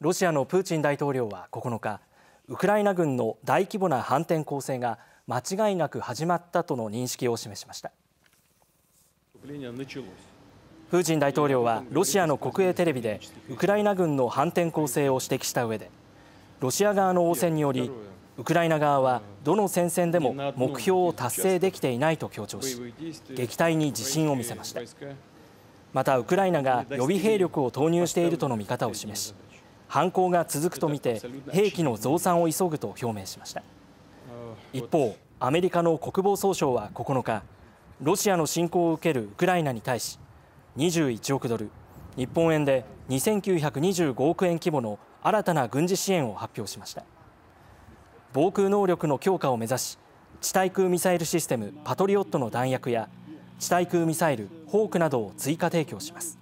ロシアのプーチン大統領は9日ウクライナ軍の大規模な反転攻勢が間違いなく始まったとの認識を示しましたプーチン大統領はロシアの国営テレビでウクライナ軍の反転攻勢を指摘した上でロシア側の応戦によりウクライナ側はどの戦線でも目標を達成できていないと強調し撃退に自信を見せましたまたウクライナが予備兵力を投入しているとの見方を示し犯行が続くとみて兵器の増産を急ぐと表明しました一方アメリカの国防総省は9日ロシアの侵攻を受けるウクライナに対し21億ドル日本円で2925億円規模の新たな軍事支援を発表しました防空能力の強化を目指し地対空ミサイルシステムパトリオットの弾薬や地対空ミサイルホークなどを追加提供します